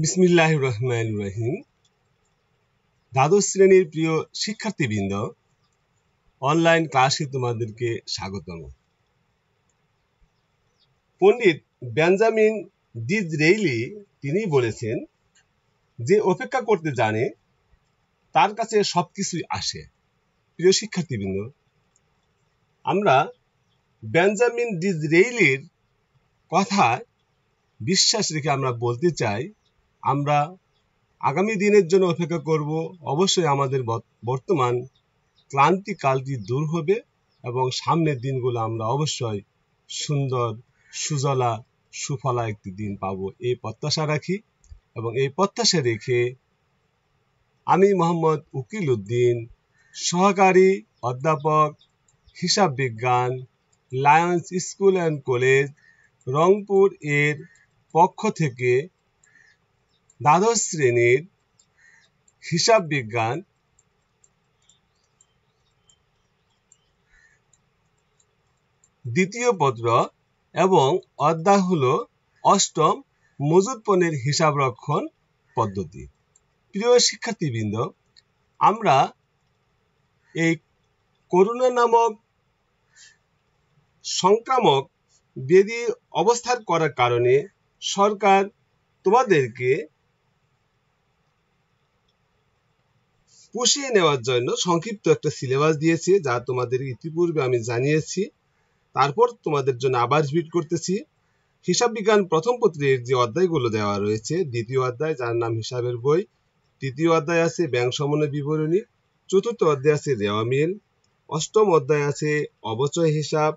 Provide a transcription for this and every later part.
বিসমিল্লাহ রহমান রহিম দ্বাদশ শ্রেণীর প্রিয় শিক্ষার্থীবৃন্দ অনলাইন ক্লাসে তোমাদেরকে স্বাগতম পণ্ডিত বেঞ্জামিন রেইলি তিনি বলেছেন যে অপেক্ষা করতে জানে তার কাছে সব কিছুই আসে প্রিয় শিক্ষার্থীবৃন্দ আমরা বেঞ্জামিন ডিজ রেইলির কথা বিশ্বাস রেখে আমরা বলতে চাই আমরা আগামী দিনের জন্য অপেক্ষা করব অবশ্যই আমাদের বর্তমান ক্লান্তি কালটি দূর হবে এবং সামনের দিনগুলো আমরা অবশ্যই সুন্দর সুজলা সুফলা একটি দিন পাব এই প্রত্যাশা রাখি এবং এই প্রত্যাশা রেখে আমি মোহাম্মদ উকিল উদ্দিন সহকারী অধ্যাপক হিসাব বিজ্ঞান Lions school and college Rangpur এর পক্ষ থেকে দ্বাদশ শ্রেণীর হিসাব বিজ্ঞান দ্বিতীয় পত্র এবং অধ্যায় হল অষ্টম মজুদ পণ্যের হিসাব রক্ষণ পদ্ধতি প্রিয় শিক্ষার্থীবৃন্দ আমরা এই করোনা নামক সংক্রামক বেদি অবস্থার করার কারণে সরকার তোমাদেরকে পুষিয়ে নেওয়ার জন্য সংক্ষিপ্ত একটা সিলেবাস দিয়েছি যা তোমাদের ইতিপূর্বে আমি জানিয়েছি তারপর তোমাদের জন্য আবার রিপিট করতেছি হিসাব বিজ্ঞান প্রথম পত্রের যে অধ্যায়গুলো দেওয়া রয়েছে দ্বিতীয় অধ্যায় যার নাম হিসাবের বই তৃতীয় অধ্যায় আছে ব্যাংক সমন্বয় বিবরণী চতুর্থ অধ্যায় আছে দেওয়া মিল অষ্টম অধ্যায় আছে অবচয় হিসাব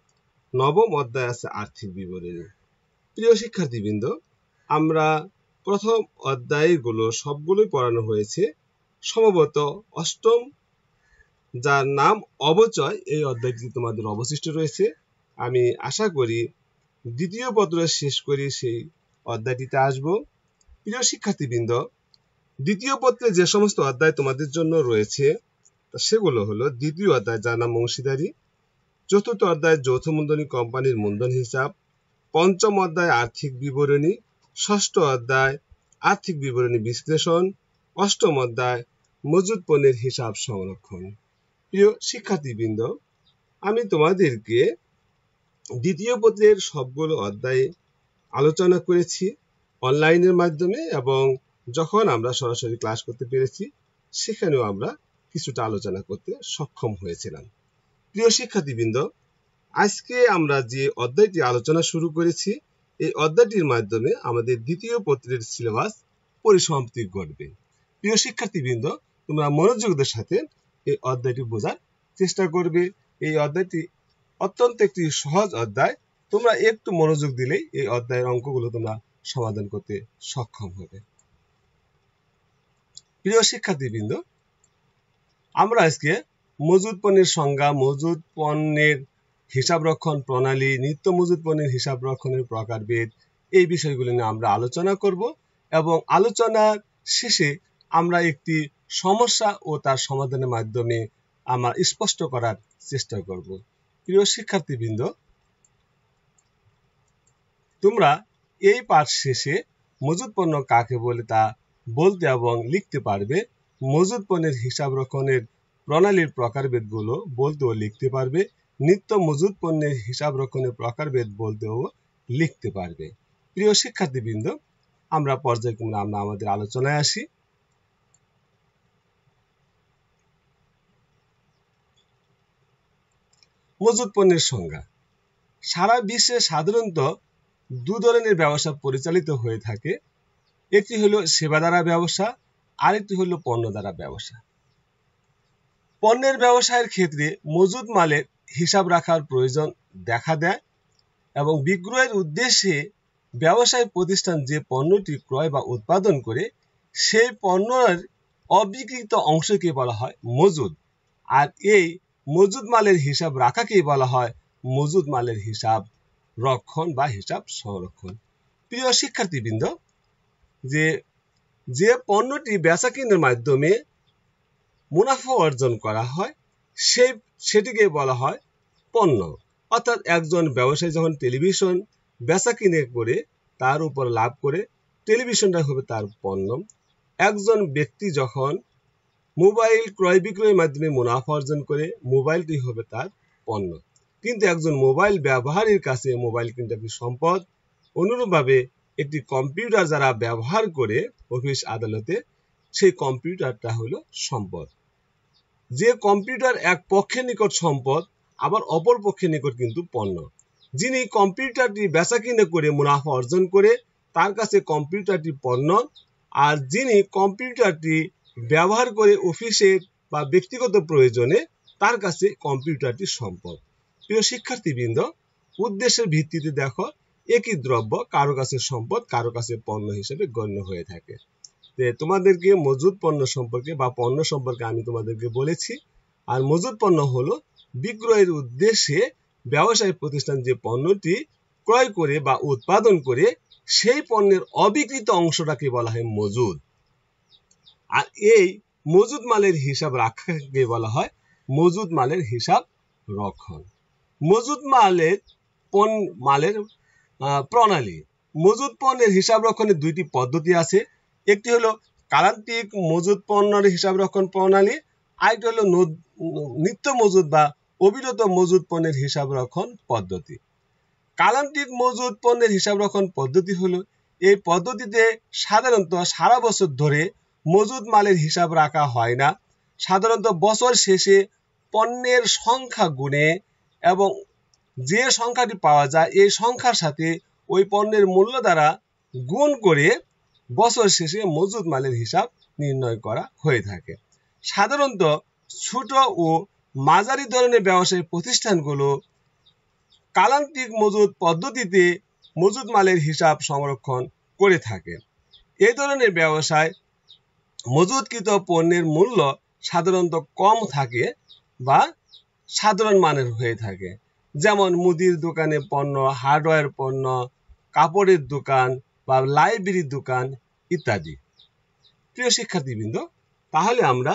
নবম অধ্যায় আছে আর্থিক বিবরণী প্রিয় শিক্ষার্থীবৃন্দ আমরা প্রথম অধ্যায়গুলো সবগুলোই পড়ানো হয়েছে সম্ভবত অষ্টম যার নাম অবচয় এই অধ্যায়টি তোমাদের অবশিষ্ট রয়েছে আমি আশা করি দ্বিতীয় পত্র শেষ করে সেই অধ্যায়টিতে আসব প্রিয় শিক্ষার্থীবৃন্দ দ্বিতীয় পত্রে যে সমস্ত অধ্যায় তোমাদের জন্য রয়েছে সেগুলো হলো দ্বিতীয় অধ্যায় যার নাম অংশীদারি চতুর্থ অধ্যায় যৌথ মূলধনী কোম্পানির মূলধন হিসাব পঞ্চম অধ্যায় আর্থিক বিবরণী ষষ্ঠ অধ্যায় আর্থিক বিবরণী বিশ্লেষণ অষ্টম অধ্যায় মজুদ পণ্যের হিসাব সংরক্ষণ প্রিয় শিক্ষার্থীবৃন্দ আমি তোমাদেরকে দ্বিতীয় পত্রের সবগুলো অধ্যায়ে আলোচনা করেছি অনলাইনের মাধ্যমে এবং যখন আমরা সরাসরি ক্লাস করতে পেরেছি সেখানেও আমরা কিছুটা আলোচনা করতে সক্ষম হয়েছিলাম প্রিয় শিক্ষার্থীবৃন্দ আজকে আমরা যে অধ্যায়টি আলোচনা শুরু করেছি এই অধ্যায়টির মাধ্যমে আমাদের দ্বিতীয় পত্রের সিলেবাস পরিসমাপ্তি ঘটবে প্রিয় শিক্ষার্থীবৃন্দ তোমরা মনোযোগদের সাথে এই অধ্যায়টি বোঝার চেষ্টা করবে এই অধ্যায়টি অত্যন্ত একটি সহজ অধ্যায় তোমরা একটু মনোযোগ দিলেই এই অধ্যায়ের অঙ্কগুলো তোমরা সমাধান করতে সক্ষম হবে প্রিয় শিক্ষার্থীবৃন্দ আমরা আজকে মজুদ পণ্যের সংজ্ঞা মজুদ পণ্যের হিসাব রক্ষণ প্রণালী নিত্য মজুদ পণ্যের হিসাব রক্ষণের প্রকারভেদ এই বিষয়গুলো নিয়ে আমরা আলোচনা করব এবং আলোচনার শেষে আমরা একটি সমস্যা ও তার সমাধানের মাধ্যমে আমরা স্পষ্ট করার চেষ্টা করব প্রিয় শিক্ষার্থীবৃন্দ তোমরা এই পাঠ শেষে মজুদ পণ্য কাকে বলে তা বলতে এবং লিখতে পারবে মজুদ পণ্যের হিসাব রক্ষণের প্রণালীর প্রকারভেদগুলো বলতে ও লিখতে পারবে নিত্য মজুদ পণ্যের হিসাব রক্ষণের প্রকারভেদ বলতে ও লিখতে পারবে প্রিয় শিক্ষার্থীবৃন্দ আমরা পর্যায়ক্রমে আমরা আমাদের আলোচনায় আসি মজুদ পণ্যের সংজ্ঞা সারা বিশ্বে সাধারণত দু ধরনের ব্যবসা পরিচালিত হয়ে থাকে একটি হলো সেবা দ্বারা ব্যবসা আরেকটি হলো পণ্য দ্বারা ব্যবসা পণ্যের ব্যবসায়ের ক্ষেত্রে মজুদ মালের হিসাব রাখার প্রয়োজন দেখা দেয় এবং বিক্রয়ের উদ্দেশ্যে ব্যবসায় প্রতিষ্ঠান যে পণ্যটি ক্রয় বা উৎপাদন করে সেই পণ্যের অবিকৃত অংশকে বলা হয় মজুদ আর এই মজুদ মালের হিসাব রাখাকেই বলা হয় মজুদ মালের হিসাব রক্ষণ বা হিসাব সংরক্ষণ প্রিয় শিক্ষার্থীবৃন্দ যে যে পণ্যটি বেচা কেন্দ্রের মাধ্যমে মুনাফা অর্জন করা হয় সে সেটিকে বলা হয় পণ্য অর্থাৎ একজন ব্যবসায়ী যখন টেলিভিশন বেচা কিনে করে তার উপর লাভ করে টেলিভিশনটা হবে তার পণ্য একজন ব্যক্তি যখন মোবাইল ক্রয় বিক্রয়ের মাধ্যমে মুনাফা অর্জন করে মোবাইলটি হবে তার পণ্য কিন্তু একজন মোবাইল ব্যবহারীর কাছে মোবাইল কিন্তু একটি সম্পদ অনুরূপভাবে একটি কম্পিউটার যারা ব্যবহার করে অফিস আদালতে সেই কম্পিউটারটা হলো সম্পদ যে কম্পিউটার এক পক্ষের নিকট সম্পদ আবার অপর পক্ষের নিকট কিন্তু পণ্য যিনি কম্পিউটারটি বেচা কিনে করে মুনাফা অর্জন করে তার কাছে কম্পিউটারটি পণ্য আর যিনি কম্পিউটারটি ব্যবহার করে অফিসের বা ব্যক্তিগত প্রয়োজনে তার কাছে কম্পিউটারটি সম্পদ প্রিয় শিক্ষার্থীবৃন্দ উদ্দেশ্যের ভিত্তিতে দেখো একই দ্রব্য কারো কাছে সম্পদ কারো কাছে পণ্য হিসেবে গণ্য হয়ে থাকে তোমাদেরকে মজুদ পণ্য সম্পর্কে বা পণ্য সম্পর্কে আমি তোমাদেরকে বলেছি আর মজুদ পণ্য হলো বিক্রয়ের উদ্দেশ্যে ব্যবসায় প্রতিষ্ঠান যে পণ্যটি ক্রয় করে বা উৎপাদন করে সেই পণ্যের অবিকৃত অংশটাকে বলা হয় মজুদ আর এই মজুদ মালের হিসাব রাখাকে বলা হয় মজুদ মালের হিসাব রক্ষণ মজুদ মালের পণ মালের প্রণালী মজুদ পণ্যের হিসাব রক্ষণের দুইটি পদ্ধতি আছে একটি হলো কালান্তিক মজুদ পণ্যের হিসাব রক্ষণ প্রণালী আরেকটি হলো নিত্য মজুদ বা অবিরত মজুদ পণ্যের হিসাব রক্ষণ পদ্ধতি কালান্তিক মজুদ পণ্যের হিসাব রক্ষণ পদ্ধতি হলো এই পদ্ধতিতে সাধারণত সারা বছর ধরে মজুদ মালের হিসাব রাখা হয় না সাধারণত বছর শেষে পণ্যের সংখ্যা গুণে এবং যে সংখ্যাটি পাওয়া যায় এই সংখ্যার সাথে ওই পণ্যের মূল্য দ্বারা গুণ করে বছর শেষে মজুদ মালের হিসাব নির্ণয় করা হয়ে থাকে সাধারণত ছোট ও মাঝারি ধরনের ব্যবসায়ী প্রতিষ্ঠানগুলো কালান্তিক মজুদ পদ্ধতিতে মজুদ মালের হিসাব সংরক্ষণ করে থাকে এ ধরনের ব্যবসায় মজুতকৃত পণ্যের মূল্য সাধারণত কম থাকে বা সাধারণ মানের হয়ে থাকে যেমন মুদির দোকানে পণ্য হার্ডওয়্যার পণ্য কাপড়ের দোকান বা লাইব্রেরির দোকান ইত্যাদি প্রিয় শিক্ষার্থীবৃন্দ তাহলে আমরা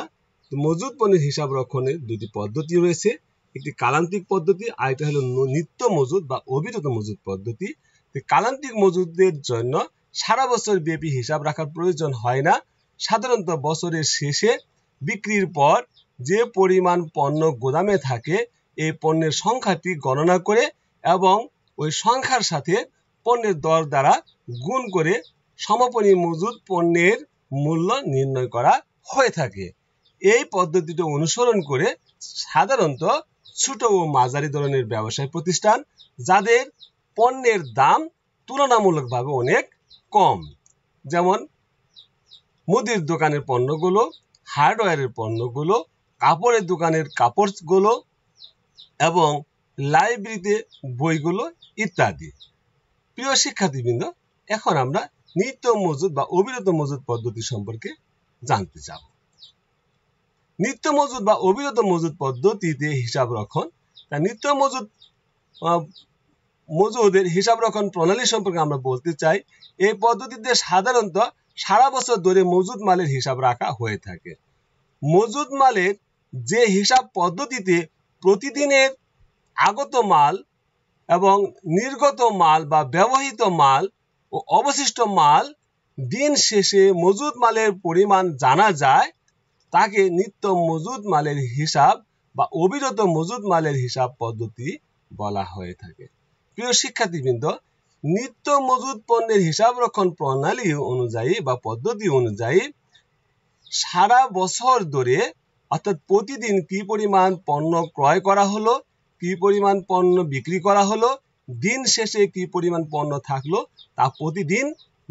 মজুদ পণ্যের হিসাব রক্ষণের দুটি পদ্ধতি রয়েছে একটি কালান্তিক পদ্ধতি আর এটা হলো নিত্য মজুদ বা অবিরত মজুদ পদ্ধতি কালান্তিক মজুদের জন্য সারা বছর ব্যাপী হিসাব রাখার প্রয়োজন হয় না সাধারণত বছরের শেষে বিক্রির পর যে পরিমাণ পণ্য গোদামে থাকে এই পণ্যের সংখ্যাটি গণনা করে এবং ওই সংখ্যার সাথে পণ্যের দর দ্বারা গুণ করে সমাপনী মজুদ পণ্যের মূল্য নির্ণয় করা হয়ে থাকে এই পদ্ধতিটি অনুসরণ করে সাধারণত ছোট ও মাঝারি ধরনের ব্যবসায় প্রতিষ্ঠান যাদের পণ্যের দাম তুলনামূলকভাবে অনেক কম যেমন মুদির দোকানের পণ্যগুলো হার্ডওয়্যারের পণ্যগুলো কাপড়ের দোকানের কাপড়গুলো এবং লাইব্রেরিতে বইগুলো ইত্যাদি প্রিয় শিক্ষার্থীবৃন্দ এখন আমরা নিত্য মজুদ বা অবিরত মজুদ পদ্ধতি সম্পর্কে জানতে যাব নিত্য মজুদ বা অবিরত মজুদ পদ্ধতিতে হিসাব রক্ষণ তা নিত্য মজুদ মজুদের হিসাব রক্ষণ প্রণালী সম্পর্কে আমরা বলতে চাই এই পদ্ধতিতে সাধারণত সারা বছর ধরে মজুদ মালের হিসাব রাখা হয়ে থাকে মজুদ মালের যে হিসাব পদ্ধতিতে প্রতিদিনের আগত মাল এবং নির্গত মাল বা ব্যবহৃত মাল ও অবশিষ্ট মাল দিন শেষে মজুদ মালের পরিমাণ জানা যায় তাকে নিত্য মজুদ মালের হিসাব বা অবিরত মজুদ মালের হিসাব পদ্ধতি বলা হয়ে থাকে প্রিয় শিক্ষার্থীবৃন্দ নিত্য মজুদ পণ্যের হিসাব রক্ষণ প্রণালী অনুযায়ী বা পদ্ধতি অনুযায়ী সারা বছর ধরে অর্থাৎ প্রতিদিন কি পরিমাণ পণ্য ক্রয় করা হলো কি পরিমাণ পণ্য বিক্রি করা হলো দিন শেষে কি পরিমাণ পণ্য থাকলো তা প্রতিদিন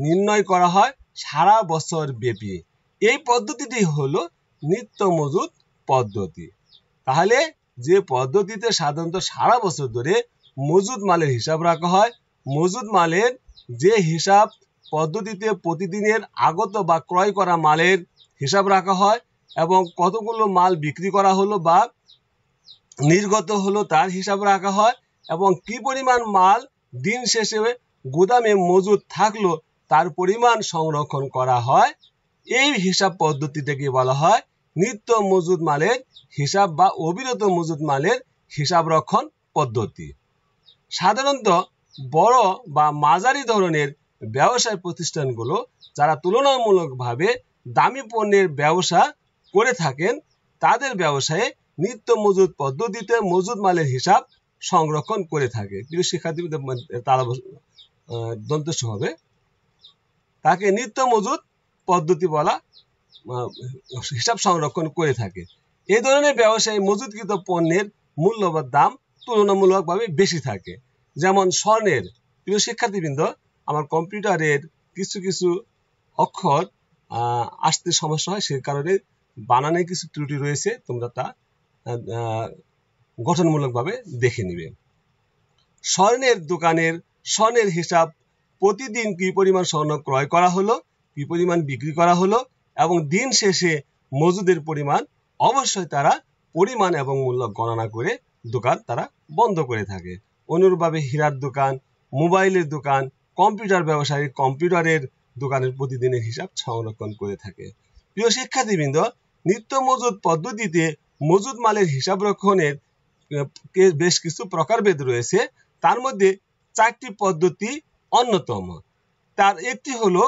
নির্ণয় করা হয় সারা বছর ব্যাপী এই পদ্ধতিটি হলো নিত্য মজুদ পদ্ধতি তাহলে যে পদ্ধতিতে সাধারণত সারা বছর ধরে মজুদ মালের হিসাব রাখা হয় মজুদ মালের যে হিসাব পদ্ধতিতে প্রতিদিনের আগত বা ক্রয় করা মালের হিসাব রাখা হয় এবং কতগুলো মাল বিক্রি করা হলো বা নির্গত হলো তার হিসাব রাখা হয় এবং কি পরিমাণ মাল দিন শেষে গুদামে মজুদ থাকলো তার পরিমাণ সংরক্ষণ করা হয় এই হিসাব পদ্ধতিটাকে বলা হয় নিত্য মজুদ মালের হিসাব বা অবিরত মজুদ মালের হিসাব রক্ষণ পদ্ধতি সাধারণত বড় বা মাঝারি ধরনের ব্যবসায় প্রতিষ্ঠানগুলো যারা তুলনামূলকভাবে দামি পণ্যের ব্যবসা করে থাকেন তাদের ব্যবসায়ে নিত্য মজুদ পদ্ধতিতে মজুদ মালের হিসাব সংরক্ষণ করে থাকে প্রিয় শিক্ষার্থী তারা দন্তস্য হবে তাকে নিত্য মজুদ পদ্ধতি বলা হিসাব সংরক্ষণ করে থাকে এই ধরনের ব্যবসায় মজুদকৃত পণ্যের মূল্য বা দাম তুলনামূলকভাবে বেশি থাকে যেমন স্বর্ণের প্রিয় শিক্ষার্থীবৃন্দ আমার কম্পিউটারের কিছু কিছু অক্ষর আসতে সমস্যা হয় সে কারণে বানানে কিছু ত্রুটি রয়েছে তোমরা তা গঠনমূলকভাবে দেখে নিবে স্বর্ণের দোকানের স্বর্ণের হিসাব প্রতিদিন কি পরিমাণ স্বর্ণ ক্রয় করা হলো কি পরিমাণ বিক্রি করা হলো এবং দিন শেষে মজুদের পরিমাণ অবশ্যই তারা পরিমাণ এবং মূল্য গণনা করে দোকান তারা বন্ধ করে থাকে অনুরূপভাবে হীরার দোকান মোবাইলের দোকান কম্পিউটার ব্যবসায়ী কম্পিউটারের দোকানের প্রতিদিনের হিসাব সংরক্ষণ করে থাকে প্রিয় শিক্ষার্থীবৃন্দ নিত্য মজুদ পদ্ধতিতে মজুদ মালের হিসাব রক্ষণের বেশ কিছু প্রকারভেদ রয়েছে তার মধ্যে চারটি পদ্ধতি অন্যতম তার একটি হলো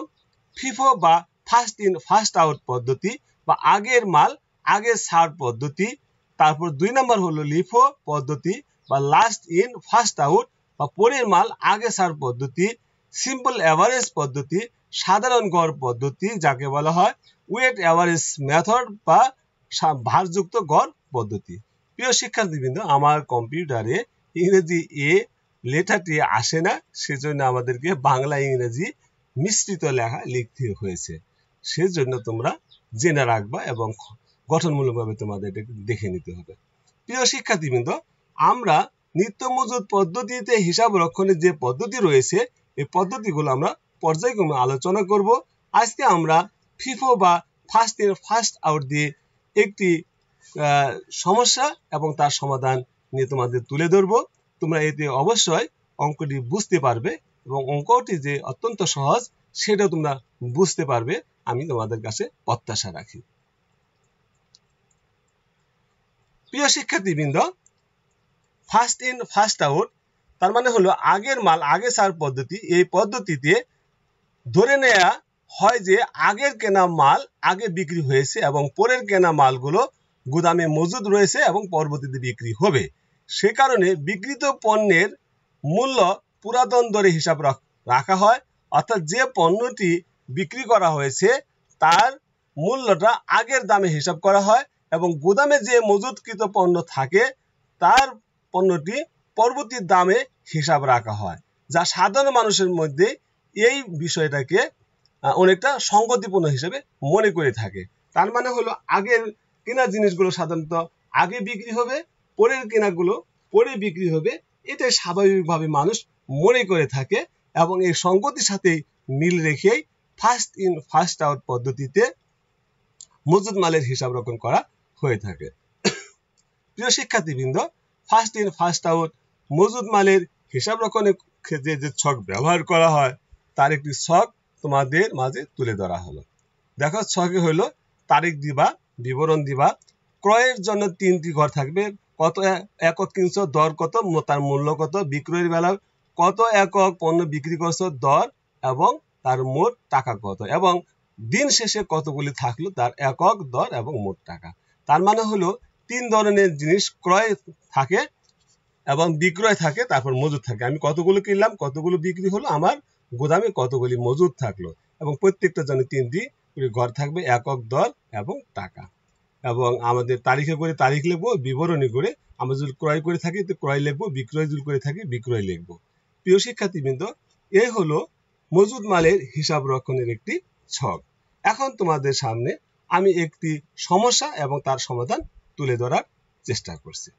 ফিফো বা ফার্স্ট ইন ফার্স্ট আউট পদ্ধতি বা আগের মাল আগের সার পদ্ধতি তারপর দুই নম্বর হলো লিফো পদ্ধতি বা লাস্ট ইন ফার্স্ট আউট বা পরের মাল আগে সার পদ্ধতি সিম্পল অ্যাভারেজ পদ্ধতি সাধারণ গড় পদ্ধতি যাকে বলা হয় ওয়েট অ্যাভারেজ মেথড বা ভারযুক্ত গড় পদ্ধতি প্রিয় শিক্ষার্থীবৃন্দ আমার কম্পিউটারে ইংরেজি এ লেটারটি আসে না সেজন্য আমাদেরকে বাংলা ইংরেজি মিশ্রিত লেখা লিখতে হয়েছে সেজন্য তোমরা জেনে রাখবা এবং গঠনমূলকভাবে তোমাদের দেখে নিতে হবে প্রিয় শিক্ষার্থীবৃন্দ আমরা নিত্য মজুদ পদ্ধতিতে হিসাব রক্ষণের যে পদ্ধতি রয়েছে এই পদ্ধতিগুলো আমরা পর্যায়ক্রমে আলোচনা করব আজকে আমরা ফিফো বা ফার্স্ট ইন ফার্স্ট আউট দিয়ে একটি সমস্যা এবং তার সমাধান নিয়ে তোমাদের তুলে ধরবো তোমরা এতে অবশ্যই অঙ্কটি বুঝতে পারবে এবং অঙ্কটি যে অত্যন্ত সহজ সেটা তোমরা বুঝতে পারবে আমি তোমাদের কাছে প্রত্যাশা রাখি প্রিয় শিক্ষার্থীবৃন্দ ফার্স্ট ইন ফার্স্ট আউট তার মানে হলো আগের মাল আগে সার পদ্ধতি এই পদ্ধতিতে ধরে নেয়া হয় যে আগের কেনা মাল আগে বিক্রি হয়েছে এবং পরের কেনা মালগুলো গুদামে মজুদ রয়েছে এবং পরবর্তীতে বিক্রি হবে সে কারণে বিক্রিত পণ্যের মূল্য পুরাতন দরে হিসাব রাখা হয় অর্থাৎ যে পণ্যটি বিক্রি করা হয়েছে তার মূল্যটা আগের দামে হিসাব করা হয় এবং গুদামে যে মজুদকৃত পণ্য থাকে তার পণ্যটি পরবর্তী দামে হিসাব রাখা হয় যা সাধারণ মানুষের মধ্যে এই বিষয়টাকে অনেকটা সংগতিপূর্ণ হিসেবে মনে করে থাকে তার মানে হলো আগের কেনা জিনিসগুলো সাধারণত আগে বিক্রি হবে পরের কেনাগুলো পরে বিক্রি হবে এটাই স্বাভাবিকভাবে মানুষ মনে করে থাকে এবং এই সংগতির সাথে মিল রেখেই ফার্স্ট ইন ফার্স্ট আউট পদ্ধতিতে মজুদ মালের হিসাব রক্ষণ করা হয়ে থাকে প্রিয় শিক্ষার্থীবৃন্দ ফার্স্ট ইন ফার্স্ট আউট মজুদ মালের হিসাব রক্ষণের ক্ষেত্রে যে ছক ব্যবহার করা হয় তার একটি ছক তোমাদের মাঝে তুলে ধরা হলো দেখো ছকে হইল তারিখ দিবা বিবরণ দিবা ক্রয়ের জন্য তিনটি ঘর থাকবে কত একক কিনছ দর কত তার মূল্য কত বিক্রয়ের বেলা কত একক পণ্য বিক্রি করছ দর এবং তার মোট টাকা কত এবং দিন শেষে কতগুলি থাকলো তার একক দর এবং মোট টাকা তার মানে হলো তিন ধরনের জিনিস ক্রয় থাকে এবং বিক্রয় থাকে তারপর মজুদ থাকে আমি কতগুলো কিনলাম কতগুলো বিক্রি হলো আমার গোদামে কতগুলি মজুদ থাকলো এবং প্রত্যেকটা জন্য তিনটি ঘর থাকবে একক দর এবং টাকা এবং আমাদের তারিখে করে তারিখ লিখবো বিবরণী করে আমরা যদি ক্রয় করে থাকি তো ক্রয় লিখবো বিক্রয় যদি করে থাকি বিক্রয় লিখবো প্রিয় শিক্ষার্থীবৃন্দ এ হলো মজুদ মালের হিসাব রক্ষণের একটি ছক এখন তোমাদের সামনে আমি একটি সমস্যা এবং তার সমাধান তুলে ধরার চেষ্টা করছে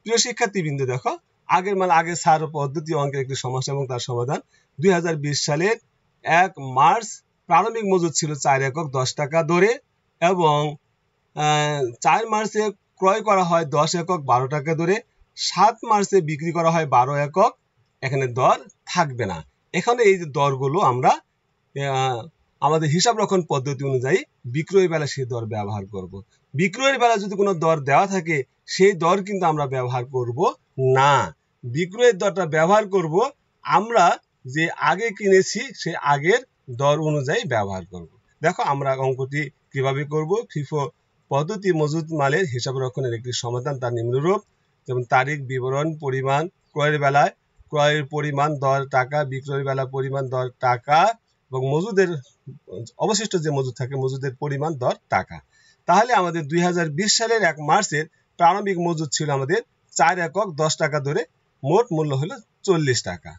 প্রিয় শিক্ষার্থীবৃন্দ দেখো আগের মাল আগের সার পদ্ধতি অঙ্কের একটি সমস্যা এবং তার সমাধান দুই সালের এক মার্চ প্রারম্ভিক মজুর ছিল চার একক দশ টাকা ধরে এবং চার মার্চে ক্রয় করা হয় দশ একক বারো টাকা ধরে সাত মার্চে বিক্রি করা হয় বারো একক এখানে দর থাকবে না এখানে এই যে দরগুলো আমরা আমাদের হিসাবরক্ষণ পদ্ধতি অনুযায়ী বিক্রয় বেলা সেই দর ব্যবহার করব। বিক্রয়ের বেলা যদি কোনো দর দেওয়া থাকে সেই দর কিন্তু আমরা ব্যবহার করব না বিক্রয়ের দরটা ব্যবহার করব আমরা যে আগে কিনেছি সে আগের দর অনুযায়ী ব্যবহার করব। দেখো আমরা অঙ্কটি কিভাবে করব ফিফো পদ্ধতি মজুদ মালের হিসাবরক্ষণের একটি সমাধান তার নিম্নরূপ যেমন তারিখ বিবরণ পরিমাণ ক্রয়ের বেলায় ক্রয়ের পরিমাণ দর টাকা বিক্রয়ের বেলা পরিমাণ দর টাকা এবং মজুদের অবশিষ্ট যে মজুদ থাকে মজুদের পরিমাণ দর টাকা তাহলে আমাদের দুই সালের এক মার্চের প্রারম্ভিক মজুদ ছিল আমাদের চার একক দশ টাকা ধরে মোট মূল্য হলো চল্লিশ টাকা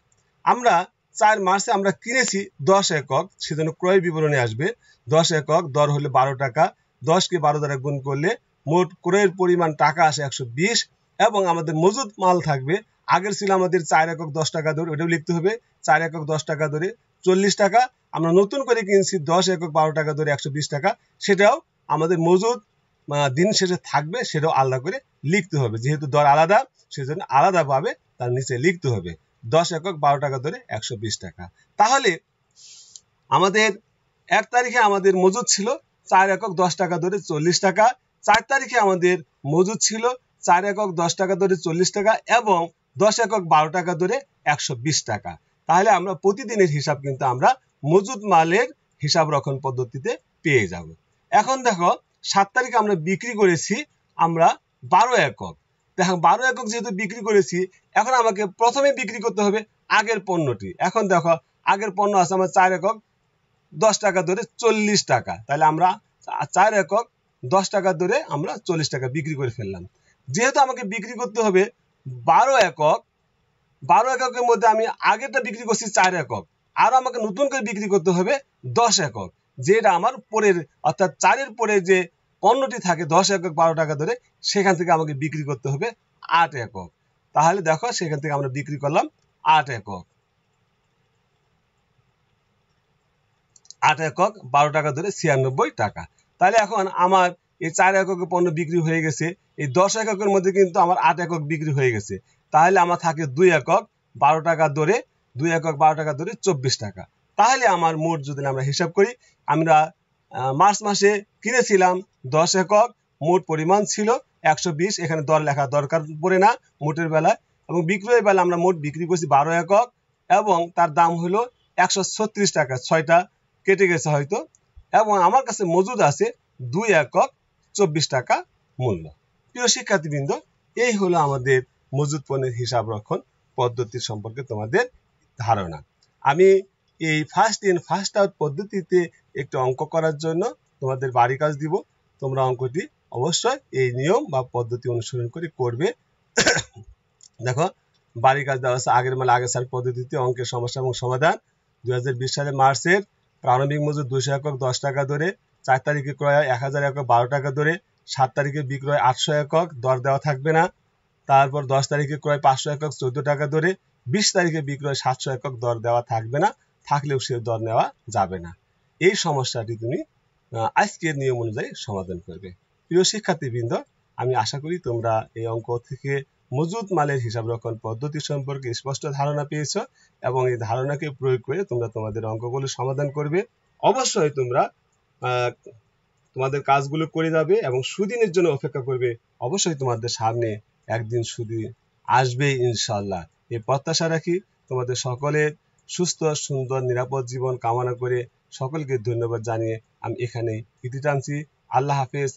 আমরা চার মার্চে আমরা কিনেছি দশ একক সেজন্য ক্রয় বিবরণে আসবে দশ একক দর হলে বারো টাকা দশকে বারো দ্বারা গুণ করলে মোট ক্রয়ের পরিমাণ টাকা আসে একশো বিশ এবং আমাদের মজুদ মাল থাকবে আগের ছিল আমাদের চার একক দশ টাকা ধরে ওটাও লিখতে হবে চার একক দশ টাকা ধরে চল্লিশ টাকা আমরা নতুন করে কিনছি দশ একক বারো টাকা ধরে একশো বিশ টাকা সেটাও আমাদের মজুদ দিন শেষে থাকবে সেটাও আলাদা করে লিখতে হবে যেহেতু দর আলাদা সেজন্য আলাদাভাবে তার নিচে লিখতে হবে দশ একক বারো টাকা ধরে একশো বিশ টাকা তাহলে আমাদের এক তারিখে আমাদের মজুদ ছিল চার একক দশ টাকা ধরে চল্লিশ টাকা চার তারিখে আমাদের মজুদ ছিল চার একক দশ টাকা ধরে চল্লিশ টাকা এবং দশ একক বারো টাকা ধরে একশো বিশ টাকা তাহলে আমরা প্রতিদিনের হিসাব কিন্তু আমরা মজুদ মালের হিসাব রক্ষণ পদ্ধতিতে পেয়ে যাব এখন দেখো সাত তারিখে আমরা বিক্রি করেছি আমরা বারো একক দেখো বারো একক যেহেতু বিক্রি করেছি এখন আমাকে প্রথমে বিক্রি করতে হবে আগের পণ্যটি এখন দেখো আগের পণ্য আছে আমার চার একক দশ টাকা ধরে চল্লিশ টাকা তাহলে আমরা চার একক দশ টাকা ধরে আমরা চল্লিশ টাকা বিক্রি করে ফেললাম যেহেতু আমাকে বিক্রি করতে হবে বারো একক বারো এককের মধ্যে আমি আগেটা বিক্রি করছি চার একক আর আমাকে নতুন করে বিক্রি করতে হবে দশ একক যেটা আমার পরের অর্থাৎ চারের পরে যে পণ্যটি থাকে দশ একক বারো টাকা ধরে সেখান থেকে আমাকে বিক্রি করতে হবে আট একক তাহলে দেখো সেখান থেকে আমরা বিক্রি করলাম আট একক আট একক বারো টাকা ধরে ছিয়ানব্বই টাকা তাহলে এখন আমার এই চার এককের পণ্য বিক্রি হয়ে গেছে এই দশ এককের মধ্যে কিন্তু আমার আট একক বিক্রি হয়ে গেছে তাহলে আমার থাকে দুই একক বারো টাকা ধরে দুই একক বারো টাকা ধরে চব্বিশ টাকা তাহলে আমার মোট যদি আমরা হিসাব করি আমরা মার্চ মাসে কিনেছিলাম দশ একক মোট পরিমাণ ছিল একশো বিশ এখানে দর লেখা দরকার পড়ে না মোটের বেলায় এবং বিক্রয়ের বেলা আমরা মোট বিক্রি করছি বারো একক এবং তার দাম হলো একশো ছত্রিশ টাকা ছয়টা কেটে গেছে হয়তো এবং আমার কাছে মজুদ আছে দুই একক চব্বিশ টাকা মূল্য প্রিয় শিক্ষার্থীবৃন্দ এই হলো আমাদের মজুদ পণ্যের হিসাব রক্ষণ পদ্ধতি সম্পর্কে তোমাদের ধারণা আমি এই ফার্স্ট ইন ফার্স্ট আউট পদ্ধতিতে একটি অঙ্ক করার জন্য তোমাদের বাড়ি কাজ দিব তোমরা অঙ্কটি অবশ্যই এই নিয়ম বা পদ্ধতি অনুসরণ করে করবে দেখো বাড়ি কাজ দেওয়া আছে আগের মালা মানে আগের সাল পদ্ধতিতে অঙ্কের সমস্যা এবং সমাধান দু দুই সালে মার্চের প্রারম্ভিক মজুর দুশো একক দশ টাকা ধরে চার তারিখে ক্রয় এক হাজার একক বারো টাকা ধরে সাত তারিখে বিক্রয় আটশো একক দর দেওয়া থাকবে না তারপর দশ তারিখে ক্রয় পাঁচশো একক চোদ্দ টাকা দরে বিশ তারিখে বিক্রয় সাতশো একক দর দেওয়া থাকবে না থাকলেও সে দর নেওয়া যাবে না এই সমস্যাটি তুমি আজকের নিয়ম অনুযায়ী সমাধান করবে প্রিয় শিক্ষার্থীবৃন্দ আমি আশা করি তোমরা এই অঙ্ক থেকে মজুদ মালের হিসাব রক্ষণ পদ্ধতি সম্পর্কে স্পষ্ট ধারণা পেয়েছ এবং এই ধারণাকে প্রয়োগ করে তোমরা তোমাদের অঙ্কগুলো সমাধান করবে অবশ্যই তোমরা তোমাদের কাজগুলো করে যাবে এবং সুদিনের জন্য অপেক্ষা করবে অবশ্যই তোমাদের সামনে একদিন শুধু আসবেই ইনশাল্লাহ এ প্রত্যাশা রাখি তোমাদের সকলের সুস্থ সুন্দর নিরাপদ জীবন কামনা করে সকলকে ধন্যবাদ জানিয়ে আমি এখানেই ইতি টানছি আল্লাহ হাফেজ